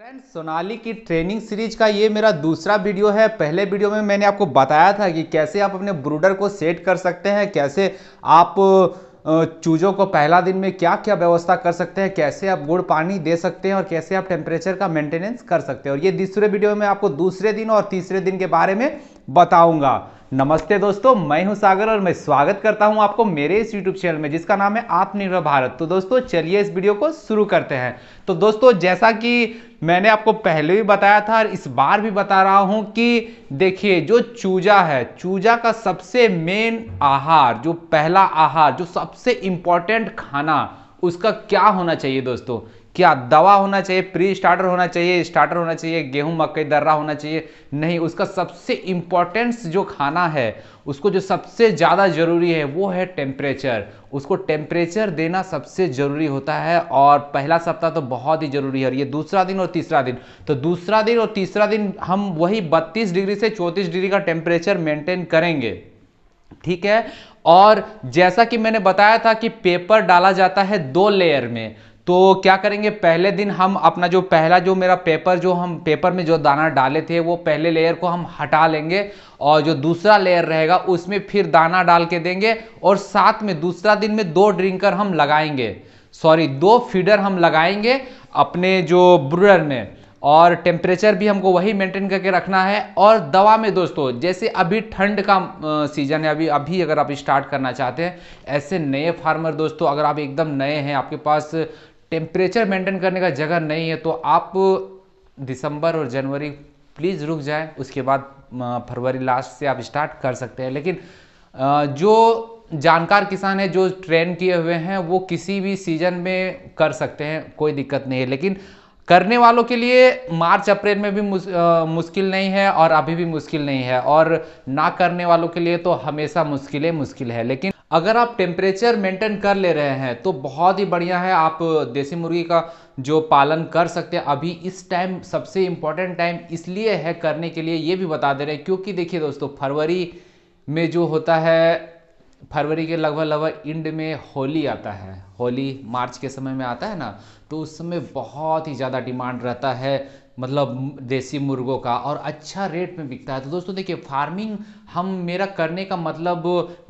friends Sonali की training series का ये मेरा दूसरा वीडियो है पहले वीडियो में मैंने आपको बताया था कि कैसे आप अपने ब्रूडर को सेट कर सकते हैं कैसे आप चूजों को पहला दिन में क्या क्या व्यवस्था कर सकते हैं कैसे आप गुड़ पानी दे सकते हैं और कैसे आप टेम्परेचर का मेंटेनेंस कर सकते हैं और ये दूसरे वीडियो में आपको दूसरे दिन और तीसरे दिन के बारे में बताऊंगा नमस्ते दोस्तों मैं हूं सागर और मैं स्वागत करता हूं आपको मेरे इस यूट्यूब चैनल में जिसका नाम है आत्मनिर्भर भारत तो दोस्तों चलिए इस वीडियो को शुरू करते हैं तो दोस्तों जैसा कि मैंने आपको पहले भी बताया था और इस बार भी बता रहा हूं कि देखिए जो चूजा है चूजा का सबसे मेन आहार जो पहला आहार जो सबसे इंपॉर्टेंट खाना उसका क्या होना चाहिए दोस्तों क्या दवा होना चाहिए प्री स्टार्टर होना चाहिए स्टार्टर होना चाहिए गेहूं मकई दर्रा होना चाहिए नहीं उसका सबसे इंपॉर्टेंट जो खाना है उसको जो सबसे ज़्यादा ज़रूरी है वो है टेम्परेचर उसको टेम्परेचर देना सबसे ज़रूरी होता है और पहला सप्ताह तो बहुत ही ज़रूरी है और ये दूसरा दिन और तीसरा दिन तो दूसरा दिन और तीसरा दिन हम वही बत्तीस डिग्री से चौंतीस डिग्री का टेम्परेचर मेंटेन करेंगे ठीक है और जैसा कि मैंने बताया था कि पेपर डाला जाता है दो लेयर में तो क्या करेंगे पहले दिन हम अपना जो पहला जो मेरा पेपर जो हम पेपर में जो दाना डाले थे वो पहले लेयर को हम हटा लेंगे और जो दूसरा लेयर रहेगा उसमें फिर दाना डाल के देंगे और साथ में दूसरा दिन में दो ड्रिंकर हम लगाएंगे सॉरी दो फीडर हम लगाएंगे अपने जो ब्रूडर में और टेम्परेचर भी हमको वही मेंटेन करके रखना है और दवा में दोस्तों जैसे अभी ठंड का सीजन है अभी अभी अगर आप स्टार्ट करना चाहते हैं ऐसे नए फार्मर दोस्तों अगर आप एकदम नए हैं आपके पास टेम्परेचर मेंटेन करने का जगह नहीं है तो आप दिसंबर और जनवरी प्लीज़ रुक जाए उसके बाद फरवरी लास्ट से आप स्टार्ट कर सकते हैं लेकिन जो जानकार किसान है जो ट्रेन किए हुए हैं वो किसी भी सीजन में कर सकते हैं कोई दिक्कत नहीं है लेकिन करने वालों के लिए मार्च अप्रैल में भी मुस, आ, मुश्किल नहीं है और अभी भी मुश्किल नहीं है और ना करने वालों के लिए तो हमेशा मुश्किलें मुश्किल है लेकिन अगर आप टेम्परेचर मेंटेन कर ले रहे हैं तो बहुत ही बढ़िया है आप देसी मुर्गी का जो पालन कर सकते हैं अभी इस टाइम सबसे इम्पोर्टेंट टाइम इसलिए है करने के लिए ये भी बता दे रहे हैं क्योंकि देखिए दोस्तों फरवरी में जो होता है फरवरी के लगभग लगभग इंड में होली आता है होली मार्च के समय में आता है ना तो उस समय बहुत ही ज़्यादा डिमांड रहता है मतलब देसी मुर्गों का और अच्छा रेट में बिकता है तो दोस्तों देखिए फार्मिंग हम मेरा करने का मतलब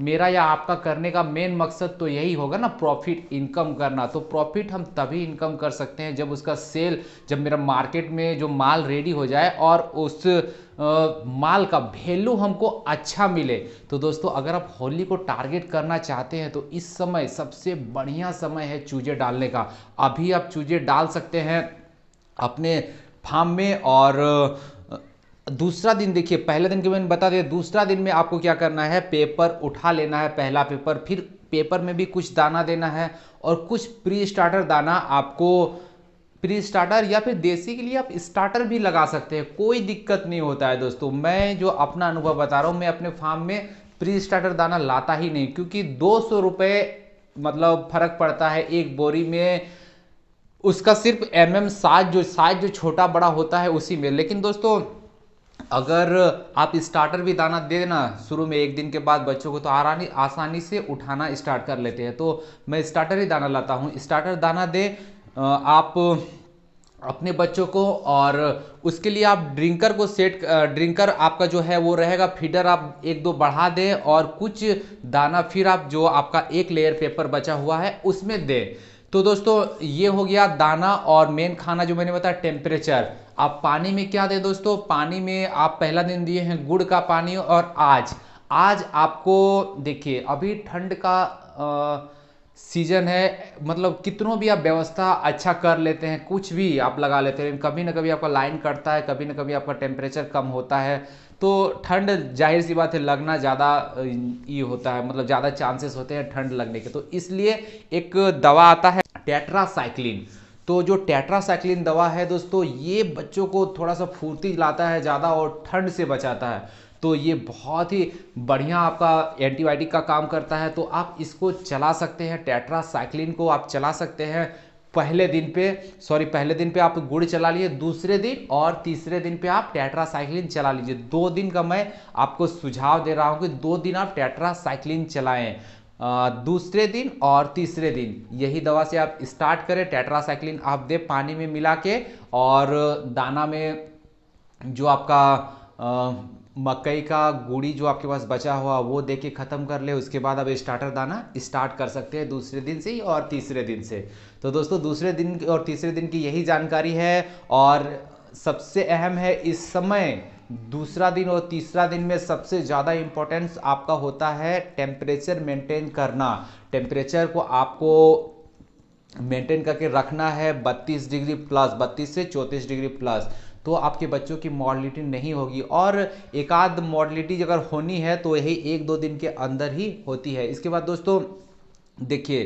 मेरा या आपका करने का मेन मकसद तो यही होगा ना प्रॉफिट इनकम करना तो प्रॉफिट हम तभी इनकम कर सकते हैं जब उसका सेल जब मेरा मार्केट में जो माल रेडी हो जाए और उस आ, माल का वैल्यू हमको अच्छा मिले तो दोस्तों अगर आप होली को टारगेट करना चाहते हैं तो इस समय सबसे बढ़िया समय है चूजे डालने का अभी आप चूजे डाल सकते हैं अपने फार्म में और दूसरा दिन देखिए पहले दिन के मैंने बता दिया दूसरा दिन में आपको क्या करना है पेपर उठा लेना है पहला पेपर फिर पेपर में भी कुछ दाना देना है और कुछ प्री स्टार्टर दाना आपको प्री स्टार्टर या फिर देसी के लिए आप स्टार्टर भी लगा सकते हैं कोई दिक्कत नहीं होता है दोस्तों मैं जो अपना अनुभव बता रहा हूँ मैं अपने फार्म में प्री स्टार्टर दाना लाता ही नहीं क्योंकि दो सौ मतलब फ़र्क पड़ता है एक बोरी में उसका सिर्फ एम एम साइज जो साइज जो छोटा बड़ा होता है उसी में लेकिन दोस्तों अगर आप स्टार्टर भी दाना दे देना शुरू में एक दिन के बाद बच्चों को तो आरानी आसानी से उठाना स्टार्ट कर लेते हैं तो मैं स्टार्टर ही दाना लाता हूँ स्टार्टर दाना दे आप अपने बच्चों को और उसके लिए आप ड्रिंकर को सेट ड्रिंकर आपका जो है वो रहेगा फीडर आप एक दो बढ़ा दें और कुछ दाना फिर आप जो आपका एक लेयर पेपर बचा हुआ है उसमें दें तो दोस्तों ये हो गया दाना और मेन खाना जो मैंने बताया टेम्परेचर आप पानी में क्या दें दोस्तों पानी में आप पहला दिन दिए हैं गुड़ का पानी और आज आज आपको देखिए अभी ठंड का आ, सीजन है मतलब कितनों भी आप व्यवस्था अच्छा कर लेते हैं कुछ भी आप लगा लेते हैं कभी ना कभी आपका लाइन कटता है कभी ना कभी आपका टेम्परेचर कम होता है तो ठंड जाहिर सी बात है लगना ज़्यादा ये होता है मतलब ज़्यादा चांसेस होते हैं ठंड लगने के तो इसलिए एक दवा आता है टेट्रासाइक्लिन तो जो टेट्रासाइक्लिन दवा है दोस्तों ये बच्चों को थोड़ा सा फुर्ती लाता है ज़्यादा और ठंड से बचाता है तो ये बहुत ही बढ़िया आपका एंटीबायोटिक का काम करता है तो आप इसको चला सकते हैं टेट्रासाइक्लिन को आप चला सकते हैं पहले दिन पे सॉरी पहले दिन पे आप गुड़ चला लीजिए दूसरे दिन और तीसरे दिन पे आप टेट्रासाइक्लिन चला लीजिए दो दिन का मैं आपको सुझाव दे रहा हूँ कि दो दिन आप टेट्रासाइक्लिन चलाएँ दूसरे दिन और तीसरे दिन यही दवा से आप स्टार्ट करें टेट्रासाइक्लिन आप दे पानी में मिला के और दाना में जो आपका मकई का गुड़ी जो आपके पास बचा हुआ वो दे के ख़त्म कर ले उसके बाद अब स्टार्टर दाना स्टार्ट कर सकते हैं दूसरे दिन से ही और तीसरे दिन से तो दोस्तों दूसरे दिन और तीसरे दिन की यही जानकारी है और सबसे अहम है इस समय दूसरा दिन और तीसरा दिन में सबसे ज़्यादा इम्पोर्टेंस आपका होता है टेम्परेचर मेंटेन करना टेम्परेचर को आपको मेंटेन करके रखना है 32 डिग्री प्लस 32 से 34 डिग्री प्लस तो आपके बच्चों की मॉडलिटी नहीं होगी और एकाध मॉडलिटी अगर होनी है तो यही एक दो दिन के अंदर ही होती है इसके बाद दोस्तों देखिए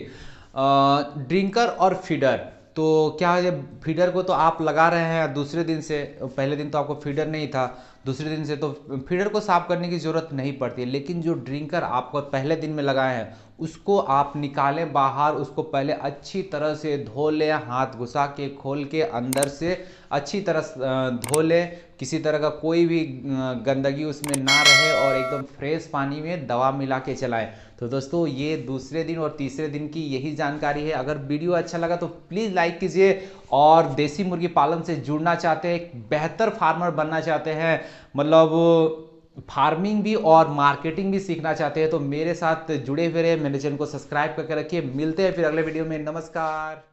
ड्रिंकर और फीडर तो क्या है फीडर को तो आप लगा रहे हैं दूसरे दिन से पहले दिन तो आपको फीडर नहीं था दूसरे दिन से तो फीडर को साफ करने की ज़रूरत नहीं पड़ती है लेकिन जो ड्रिंकर आपको पहले दिन में लगाए हैं उसको आप निकालें बाहर उसको पहले अच्छी तरह से धो लें हाथ घुसा के खोल के अंदर से अच्छी तरह धो लें किसी तरह का कोई भी गंदगी उसमें ना रहे और एकदम फ्रेश पानी में दवा मिला के चलाएं तो दोस्तों ये दूसरे दिन और तीसरे दिन की यही जानकारी है अगर वीडियो अच्छा लगा तो प्लीज़ लाइक कीजिए और देसी मुर्गी पालन से जुड़ना चाहते हैं बेहतर फार्मर बनना चाहते हैं मतलब फार्मिंग भी और मार्केटिंग भी सीखना चाहते हैं तो मेरे साथ जुड़े हुए रहे मेरे चैनल को सब्सक्राइब करके रखिए मिलते हैं फिर अगले वीडियो में नमस्कार